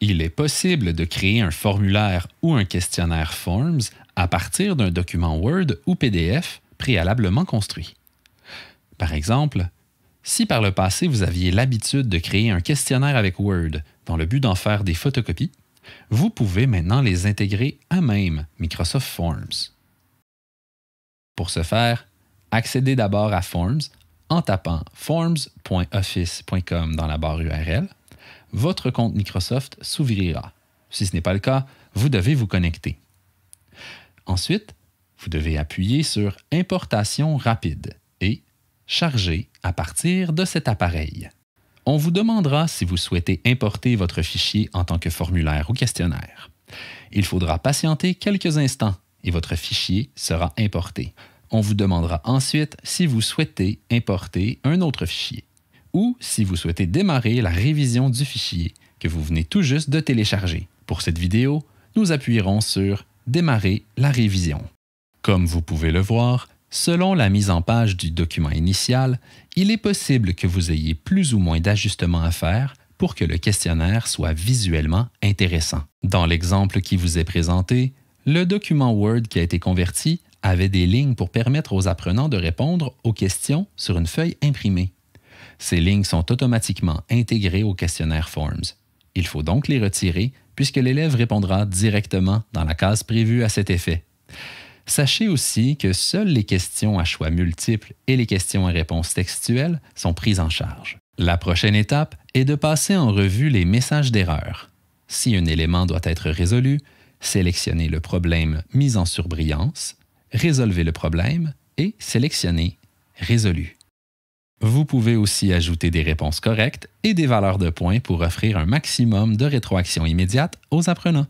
Il est possible de créer un formulaire ou un questionnaire Forms à partir d'un document Word ou PDF préalablement construit. Par exemple, si par le passé vous aviez l'habitude de créer un questionnaire avec Word dans le but d'en faire des photocopies, vous pouvez maintenant les intégrer à même Microsoft Forms. Pour ce faire, accédez d'abord à Forms en tapant forms.office.com dans la barre URL. Votre compte Microsoft s'ouvrira. Si ce n'est pas le cas, vous devez vous connecter. Ensuite, vous devez appuyer sur Importation rapide et Charger à partir de cet appareil. On vous demandera si vous souhaitez importer votre fichier en tant que formulaire ou questionnaire. Il faudra patienter quelques instants et votre fichier sera importé. On vous demandera ensuite si vous souhaitez importer un autre fichier ou si vous souhaitez démarrer la révision du fichier que vous venez tout juste de télécharger. Pour cette vidéo, nous appuierons sur Démarrer la révision. Comme vous pouvez le voir, selon la mise en page du document initial, il est possible que vous ayez plus ou moins d'ajustements à faire pour que le questionnaire soit visuellement intéressant. Dans l'exemple qui vous est présenté, le document Word qui a été converti avait des lignes pour permettre aux apprenants de répondre aux questions sur une feuille imprimée. Ces lignes sont automatiquement intégrées au questionnaire Forms. Il faut donc les retirer puisque l'élève répondra directement dans la case prévue à cet effet. Sachez aussi que seules les questions à choix multiples et les questions à réponse textuelle sont prises en charge. La prochaine étape est de passer en revue les messages d'erreur. Si un élément doit être résolu, Sélectionnez le problème mis en surbrillance, résolvez le problème et sélectionnez Résolu. Vous pouvez aussi ajouter des réponses correctes et des valeurs de points pour offrir un maximum de rétroaction immédiate aux apprenants.